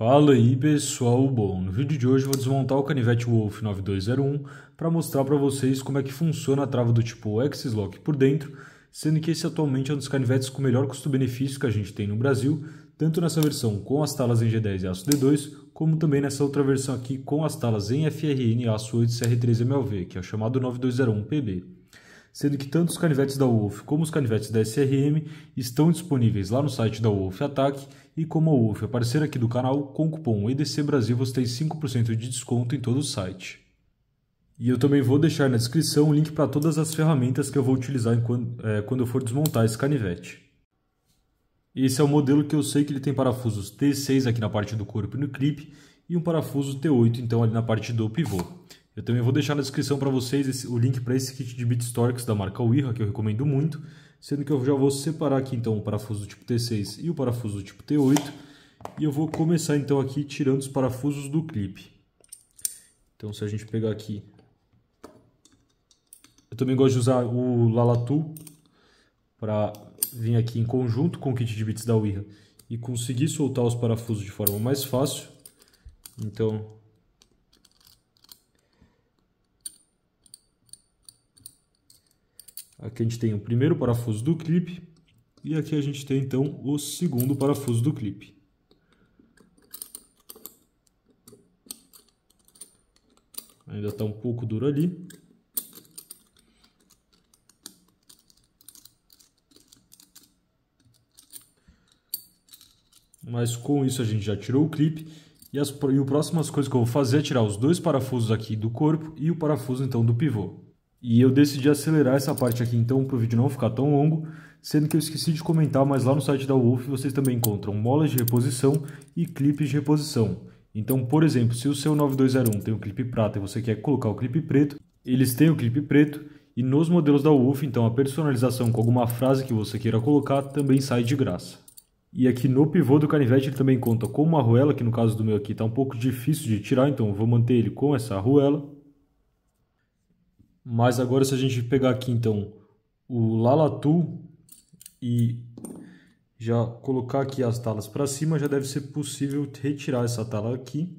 Fala aí pessoal, bom, no vídeo de hoje vou desmontar o canivete Wolf 9201 para mostrar para vocês como é que funciona a trava do tipo X-Lock por dentro, sendo que esse atualmente é um dos canivetes com melhor custo-benefício que a gente tem no Brasil, tanto nessa versão com as talas em G10 e aço D2, como também nessa outra versão aqui com as talas em FRN e aço 8 CR3 MLV, que é o chamado 9201 PB sendo que tanto os canivetes da Wolf como os canivetes da SRM estão disponíveis lá no site da Wolf Ataque e como a Wolf aparecer é aqui do canal, com o cupom EDC Brasil você tem 5% de desconto em todo o site. E eu também vou deixar na descrição o link para todas as ferramentas que eu vou utilizar enquanto, é, quando eu for desmontar esse canivete. Esse é o modelo que eu sei que ele tem parafusos T6 aqui na parte do corpo e no clipe e um parafuso T8 então ali na parte do pivô. Eu também vou deixar na descrição para vocês esse, o link para esse kit de Bitstorx da marca Wirra, que eu recomendo muito, sendo que eu já vou separar aqui então o parafuso do tipo T6 e o parafuso do tipo T8, e eu vou começar então aqui tirando os parafusos do clipe. Então se a gente pegar aqui... Eu também gosto de usar o Lalatu para vir aqui em conjunto com o kit de bits da Wirra e conseguir soltar os parafusos de forma mais fácil. Então Aqui a gente tem o primeiro parafuso do clipe e aqui a gente tem então o segundo parafuso do clipe. Ainda está um pouco duro ali. Mas com isso a gente já tirou o clipe e as e o próximas coisas que eu vou fazer é tirar os dois parafusos aqui do corpo e o parafuso então do pivô. E eu decidi acelerar essa parte aqui então para o vídeo não ficar tão longo, sendo que eu esqueci de comentar, mas lá no site da Wolf vocês também encontram molas de reposição e clipes de reposição. Então, por exemplo, se o seu 9201 tem o um clipe prata e você quer colocar o clipe preto, eles têm o clipe preto e nos modelos da Wolf, então a personalização com alguma frase que você queira colocar também sai de graça. E aqui no pivô do canivete ele também conta com uma arruela, que no caso do meu aqui está um pouco difícil de tirar, então eu vou manter ele com essa arruela. Mas agora se a gente pegar aqui então o Lalatu e já colocar aqui as talas para cima, já deve ser possível retirar essa tala aqui.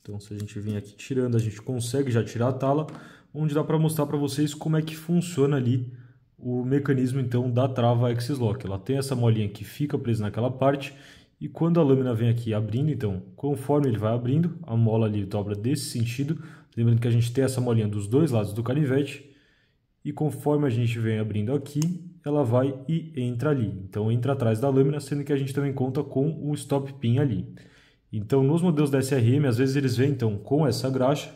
Então se a gente vir aqui tirando, a gente consegue já tirar a tala, onde dá para mostrar para vocês como é que funciona ali o mecanismo então da trava Axis-Lock. Ela tem essa molinha que fica presa naquela parte e quando a lâmina vem aqui abrindo, então conforme ele vai abrindo, a mola ali dobra desse sentido, Lembrando que a gente tem essa molinha dos dois lados do canivete e conforme a gente vem abrindo aqui, ela vai e entra ali. Então entra atrás da lâmina, sendo que a gente também conta com o stop pin ali. Então nos modelos da SRM, às vezes eles vêm então com essa graxa.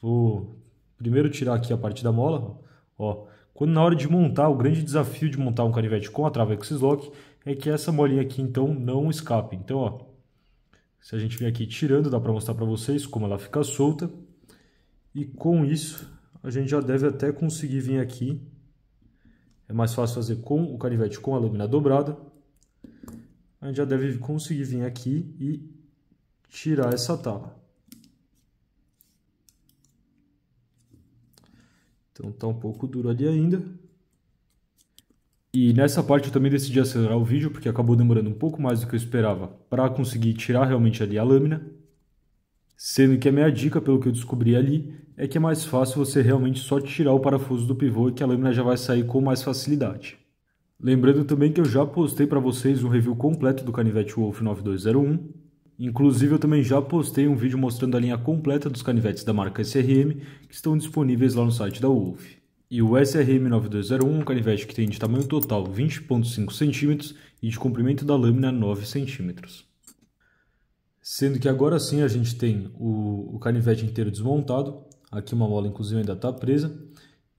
Vou primeiro tirar aqui a parte da mola, ó. Quando na hora de montar, o grande desafio de montar um canivete com a trava X-Lock é que essa molinha aqui então não escape. Então, ó, se a gente vir aqui tirando, dá para mostrar para vocês como ela fica solta. E com isso, a gente já deve até conseguir vir aqui. É mais fácil fazer com o canivete com a lâmina dobrada. A gente já deve conseguir vir aqui e tirar essa tábua. Então tá um pouco duro ali ainda. E nessa parte eu também decidi acelerar o vídeo porque acabou demorando um pouco mais do que eu esperava para conseguir tirar realmente ali a lâmina. Sendo que a minha dica, pelo que eu descobri ali, é que é mais fácil você realmente só tirar o parafuso do pivô e que a lâmina já vai sair com mais facilidade. Lembrando também que eu já postei para vocês um review completo do canivete Wolf 9201. Inclusive eu também já postei um vídeo mostrando a linha completa dos canivetes da marca SRM que estão disponíveis lá no site da Wolf. E o SRM 9201 é um canivete que tem de tamanho total 20.5 cm e de comprimento da lâmina 9 cm. Sendo que agora sim a gente tem o, o canivete inteiro desmontado, Aqui uma mola, inclusive, ainda está presa.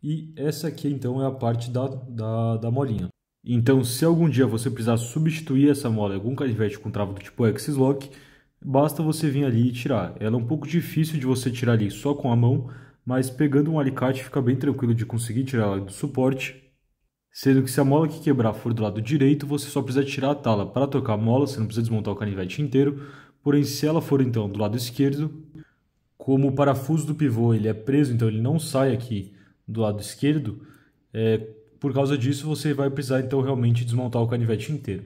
E essa aqui, então, é a parte da, da, da molinha. Então, se algum dia você precisar substituir essa mola algum canivete com trava do tipo X-Lock, basta você vir ali e tirar. Ela é um pouco difícil de você tirar ali só com a mão, mas pegando um alicate fica bem tranquilo de conseguir tirar ela do suporte. Sendo que se a mola que quebrar for do lado direito, você só precisa tirar a tala para trocar a mola, você não precisa desmontar o canivete inteiro. Porém, se ela for então do lado esquerdo, como o parafuso do pivô ele é preso, então ele não sai aqui do lado esquerdo, é, por causa disso você vai precisar então realmente desmontar o canivete inteiro.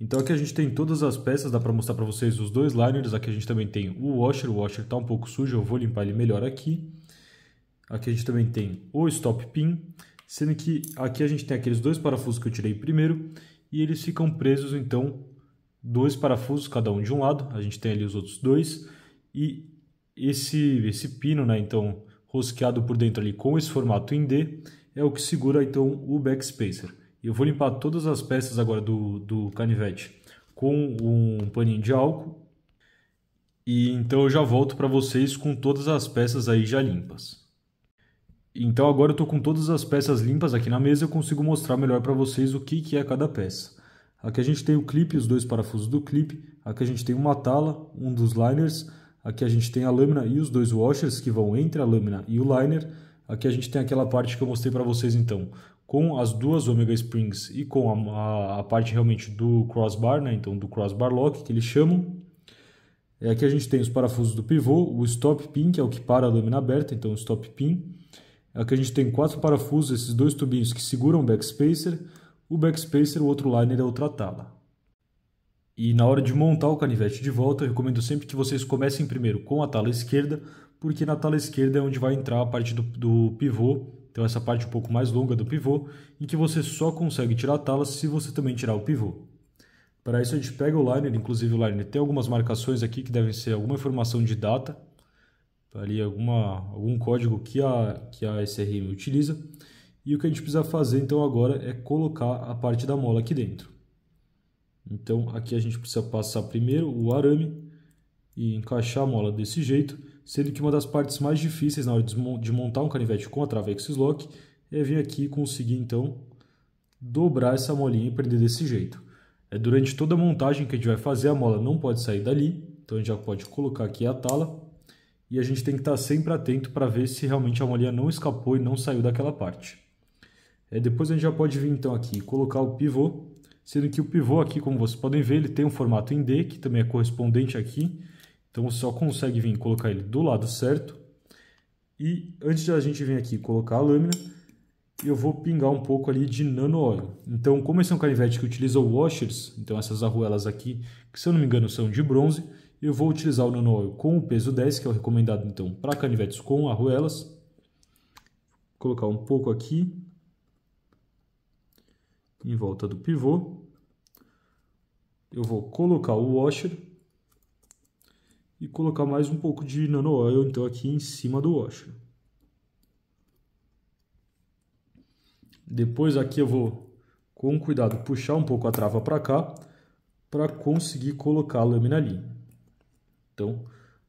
Então aqui a gente tem todas as peças, dá para mostrar para vocês os dois liners, aqui a gente também tem o washer, o washer está um pouco sujo, eu vou limpar ele melhor aqui. Aqui a gente também tem o stop pin, sendo que aqui a gente tem aqueles dois parafusos que eu tirei primeiro e eles ficam presos então dois parafusos, cada um de um lado, a gente tem ali os outros dois e esse, esse pino, né, então, rosqueado por dentro ali com esse formato em D, é o que segura então o backspacer. Eu vou limpar todas as peças agora do, do canivete com um paninho de álcool. E então eu já volto para vocês com todas as peças aí já limpas. Então agora eu estou com todas as peças limpas aqui na mesa, eu consigo mostrar melhor para vocês o que, que é cada peça. Aqui a gente tem o clipe, os dois parafusos do clipe, aqui a gente tem uma tala, um dos liners, Aqui a gente tem a lâmina e os dois washers que vão entre a lâmina e o liner. Aqui a gente tem aquela parte que eu mostrei para vocês então, com as duas Omega Springs e com a, a, a parte realmente do crossbar, né? então do crossbar lock que eles chamam. E é, aqui a gente tem os parafusos do pivô, o stop pin, que é o que para a lâmina aberta, então o stop pin. Aqui a gente tem quatro parafusos, esses dois tubinhos que seguram o backspacer. O backspacer, o outro liner é outra tala e na hora de montar o canivete de volta, eu recomendo sempre que vocês comecem primeiro com a tala esquerda, porque na tala esquerda é onde vai entrar a parte do, do pivô, então essa parte um pouco mais longa do pivô, em que você só consegue tirar a tala se você também tirar o pivô. Para isso a gente pega o liner, inclusive o liner tem algumas marcações aqui que devem ser alguma informação de data, ali alguma, algum código que a, que a SRM utiliza. E o que a gente precisa fazer então agora é colocar a parte da mola aqui dentro. Então aqui a gente precisa passar primeiro o arame e encaixar a mola desse jeito, sendo que uma das partes mais difíceis na hora de montar um canivete com a trava X-Lock é vir aqui e conseguir então dobrar essa molinha e prender desse jeito. É durante toda a montagem que a gente vai fazer, a mola não pode sair dali, então a gente já pode colocar aqui a tala e a gente tem que estar sempre atento para ver se realmente a molinha não escapou e não saiu daquela parte. É, depois a gente já pode vir então aqui e colocar o pivô sendo que o pivô aqui, como vocês podem ver, ele tem um formato em D, que também é correspondente aqui, então você só consegue vir colocar ele do lado certo. E antes de a gente vir aqui colocar a lâmina, eu vou pingar um pouco ali de nano óleo. Então, como esse é um canivete que utiliza washers, então essas arruelas aqui, que se eu não me engano são de bronze, eu vou utilizar o nano óleo com o peso 10, que é o recomendado então para canivetes com arruelas. Vou colocar um pouco aqui em volta do pivô. Eu vou colocar o washer e colocar mais um pouco de nano oil então aqui em cima do washer. Depois aqui eu vou com cuidado puxar um pouco a trava para cá para conseguir colocar a lâmina ali. Então,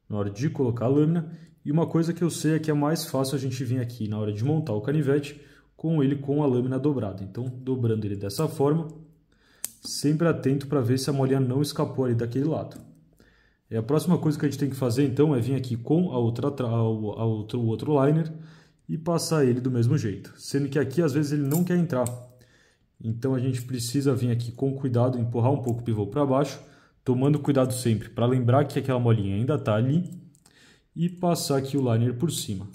na hora de colocar a lâmina, e uma coisa que eu sei é que é mais fácil a gente vir aqui na hora de montar o canivete, com ele com a lâmina dobrada. Então, dobrando ele dessa forma, sempre atento para ver se a molinha não escapou ali daquele lado. E a próxima coisa que a gente tem que fazer então é vir aqui com a outra, a, outro, o outro liner e passar ele do mesmo jeito. Sendo que aqui às vezes ele não quer entrar. Então a gente precisa vir aqui com cuidado, empurrar um pouco o pivô para baixo, tomando cuidado sempre para lembrar que aquela molinha ainda está ali e passar aqui o liner por cima.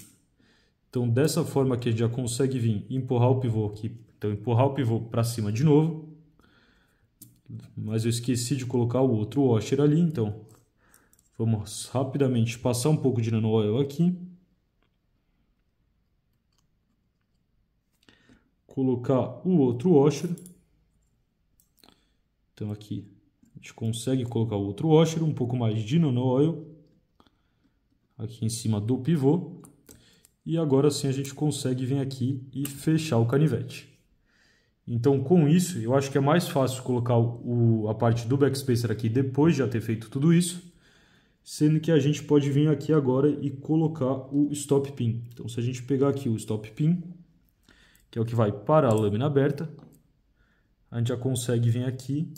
Então, dessa forma que a gente já consegue vir empurrar o pivô aqui. Então, empurrar o pivô para cima de novo. Mas eu esqueci de colocar o outro washer ali, então vamos rapidamente passar um pouco de nano oil aqui. Colocar o outro washer. Então aqui a gente consegue colocar o outro washer, um pouco mais de nano oil aqui em cima do pivô. E agora sim a gente consegue vir aqui e fechar o canivete. Então com isso, eu acho que é mais fácil colocar o, a parte do backspacer aqui depois de já ter feito tudo isso, sendo que a gente pode vir aqui agora e colocar o stop pin. Então se a gente pegar aqui o stop pin, que é o que vai para a lâmina aberta, a gente já consegue vir aqui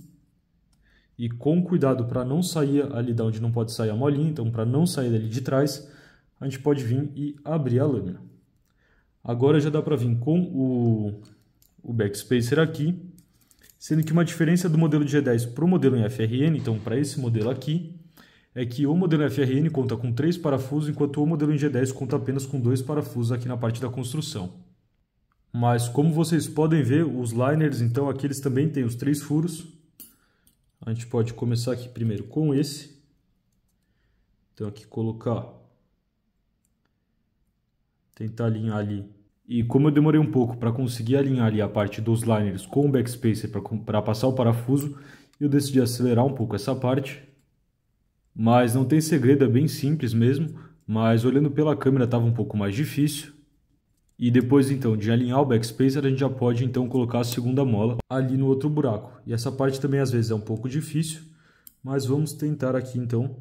e com cuidado para não sair ali de onde não pode sair a molinha, então para não sair dali de trás, a gente pode vir e abrir a lâmina. Agora já dá para vir com o, o backspacer aqui, sendo que uma diferença do modelo G10 para o modelo em FRN, então para esse modelo aqui, é que o modelo FRN conta com três parafusos, enquanto o modelo em G10 conta apenas com dois parafusos aqui na parte da construção. Mas como vocês podem ver, os liners, então aqui eles também têm os três furos. A gente pode começar aqui primeiro com esse. Então aqui colocar tentar alinhar ali. E como eu demorei um pouco para conseguir alinhar ali a parte dos liners com o backspacer para passar o parafuso, eu decidi acelerar um pouco essa parte. Mas não tem segredo, é bem simples mesmo, mas olhando pela câmera estava um pouco mais difícil. E depois então de alinhar o backspacer, a gente já pode então colocar a segunda mola ali no outro buraco. E essa parte também às vezes é um pouco difícil, mas vamos tentar aqui então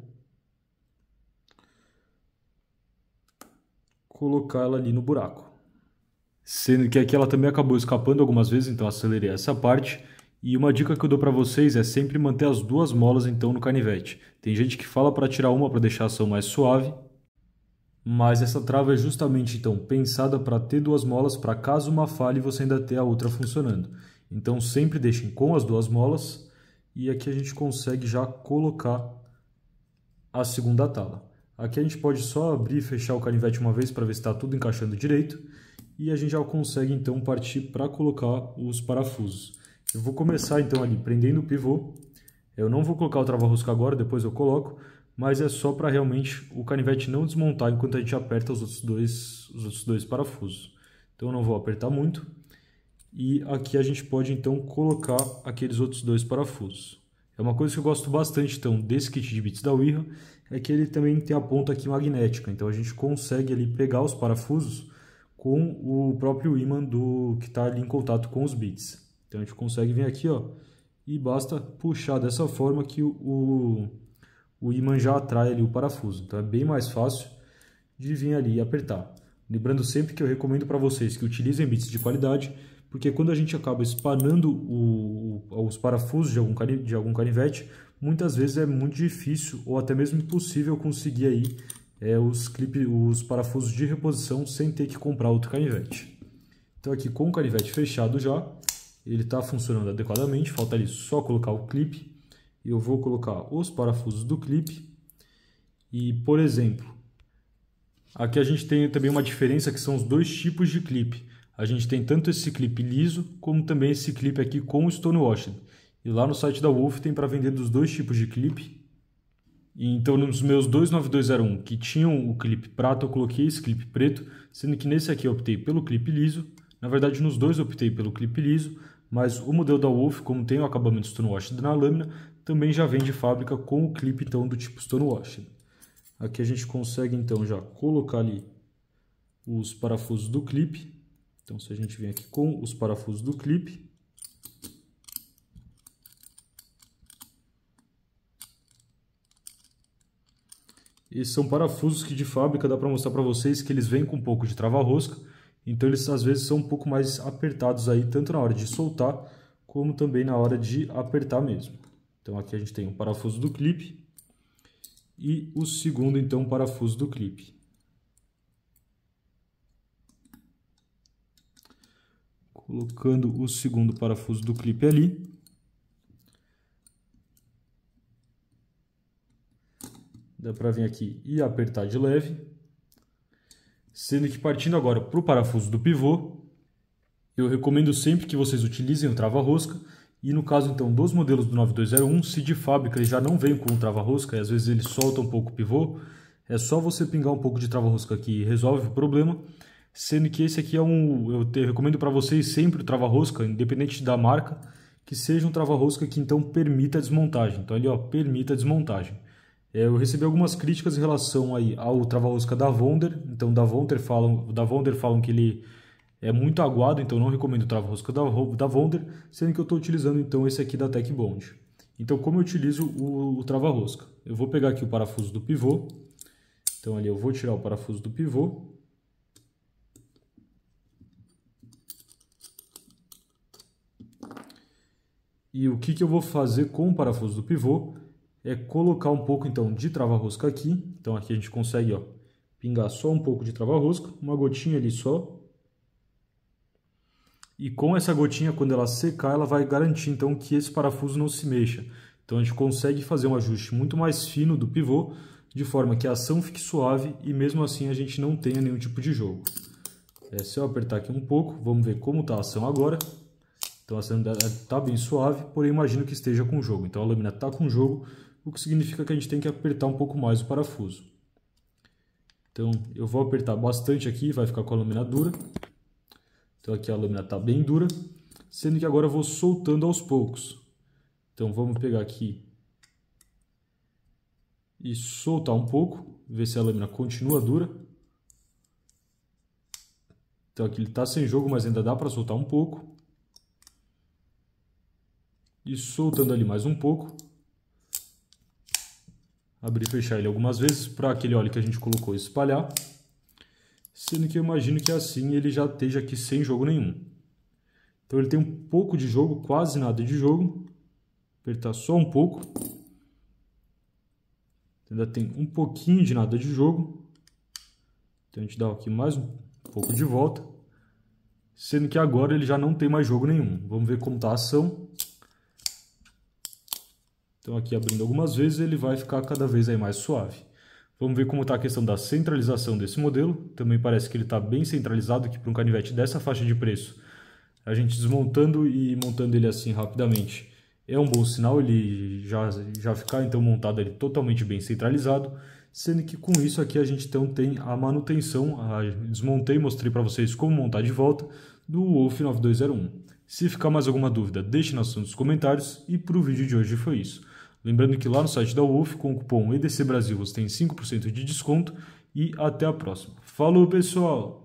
colocar ela ali no buraco. Sendo que aqui ela também acabou escapando algumas vezes, então acelerei essa parte. E uma dica que eu dou para vocês é sempre manter as duas molas então no canivete. Tem gente que fala para tirar uma para deixar a ação mais suave, mas essa trava é justamente então pensada para ter duas molas para caso uma falhe você ainda ter a outra funcionando. Então sempre deixem com as duas molas e aqui a gente consegue já colocar a segunda tala. Aqui a gente pode só abrir e fechar o canivete uma vez para ver se está tudo encaixando direito. E a gente já consegue então partir para colocar os parafusos. Eu vou começar então ali prendendo o pivô. Eu não vou colocar o trava-rosca agora, depois eu coloco. Mas é só para realmente o canivete não desmontar enquanto a gente aperta os outros dois, os outros dois parafusos. Então eu não vou apertar muito. E aqui a gente pode então colocar aqueles outros dois parafusos. É uma coisa que eu gosto bastante então desse kit de bits da Wirra, é que ele também tem a ponta aqui magnética, então a gente consegue ali pegar os parafusos com o próprio ímã do que está ali em contato com os bits. Então a gente consegue vir aqui ó, e basta puxar dessa forma que o, o ímã já atrai ali o parafuso, então é bem mais fácil de vir ali e apertar. Lembrando sempre que eu recomendo para vocês que utilizem bits de qualidade, porque quando a gente acaba espanando o, os parafusos de algum, de algum canivete, muitas vezes é muito difícil ou até mesmo impossível conseguir aí é, os, clip, os parafusos de reposição sem ter que comprar outro canivete. Então aqui com o canivete fechado já, ele está funcionando adequadamente, falta ali só colocar o clipe. Eu vou colocar os parafusos do clipe. E, por exemplo, aqui a gente tem também uma diferença que são os dois tipos de clipe. A gente tem tanto esse clipe liso, como também esse clipe aqui com o Stonewashed. E lá no site da Wolf tem para vender dos dois tipos de clipe. E então nos meus 29201 que tinham o clipe prata, eu coloquei esse clipe preto, sendo que nesse aqui eu optei pelo clipe liso. Na verdade, nos dois eu optei pelo clipe liso, mas o modelo da Wolf, como tem o acabamento Stonewashed na lâmina, também já vem de fábrica com o clipe então do tipo Stonewashed. Aqui a gente consegue então já colocar ali os parafusos do clipe então, se a gente vem aqui com os parafusos do clipe, E são parafusos que de fábrica dá para mostrar para vocês que eles vêm com um pouco de trava-rosca, então eles às vezes são um pouco mais apertados aí, tanto na hora de soltar, como também na hora de apertar mesmo. Então aqui a gente tem o parafuso do clipe e o segundo então parafuso do clipe. colocando o segundo parafuso do clipe ali. Dá para vir aqui e apertar de leve. Sendo que partindo agora para o parafuso do pivô, eu recomendo sempre que vocês utilizem o trava-rosca, e no caso então dos modelos do 9201, se de fábrica eles já não vêm com o trava-rosca, e às vezes ele solta um pouco o pivô, é só você pingar um pouco de trava-rosca aqui resolve o problema sendo que esse aqui é um, eu, te, recomendo para vocês sempre o trava-rosca, independente da marca, que seja um trava-rosca que então permita a desmontagem. Então ali ó, permita a desmontagem. É, eu recebi algumas críticas em relação aí ao trava-rosca da Vonder, então da Vonder falam, da Vonder falam que ele é muito aguado, então não recomendo o trava-rosca da, da Vonder, sendo que eu estou utilizando então esse aqui da Tech Bond. Então como eu utilizo o, o trava-rosca? Eu vou pegar aqui o parafuso do pivô, então ali eu vou tirar o parafuso do pivô, E o que, que eu vou fazer com o parafuso do pivô é colocar um pouco então de trava-rosca aqui. Então aqui a gente consegue ó, pingar só um pouco de trava-rosca, uma gotinha ali só. E com essa gotinha, quando ela secar, ela vai garantir então que esse parafuso não se mexa. Então a gente consegue fazer um ajuste muito mais fino do pivô, de forma que a ação fique suave e mesmo assim a gente não tenha nenhum tipo de jogo. É, se eu apertar aqui um pouco, vamos ver como está a ação agora. Então a está bem suave, porém imagino que esteja com jogo. Então a lâmina está com jogo, o que significa que a gente tem que apertar um pouco mais o parafuso. Então eu vou apertar bastante aqui, vai ficar com a lâmina dura. Então aqui a lâmina está bem dura, sendo que agora eu vou soltando aos poucos. Então vamos pegar aqui e soltar um pouco, ver se a lâmina continua dura. Então aqui ele está sem jogo, mas ainda dá para soltar um pouco. E soltando ali mais um pouco. Abrir e fechar ele algumas vezes para aquele óleo que a gente colocou espalhar. Sendo que eu imagino que assim ele já esteja aqui sem jogo nenhum. Então ele tem um pouco de jogo, quase nada de jogo. Apertar só um pouco. Ainda tem um pouquinho de nada de jogo. Então a gente dá aqui mais um pouco de volta. Sendo que agora ele já não tem mais jogo nenhum. Vamos ver como está a ação. Então aqui abrindo algumas vezes ele vai ficar cada vez aí mais suave. Vamos ver como está a questão da centralização desse modelo. Também parece que ele está bem centralizado aqui para um canivete dessa faixa de preço. A gente desmontando e montando ele assim rapidamente é um bom sinal ele já, já ficar então montado ele totalmente bem centralizado, sendo que com isso aqui a gente então tem a manutenção, a, desmontei e mostrei para vocês como montar de volta do Wolf 9201. Se ficar mais alguma dúvida, deixe na ação dos comentários e para o vídeo de hoje foi isso. Lembrando que lá no site da UF, com o cupom EDC Brasil, você tem 5% de desconto e até a próxima. Falou, pessoal!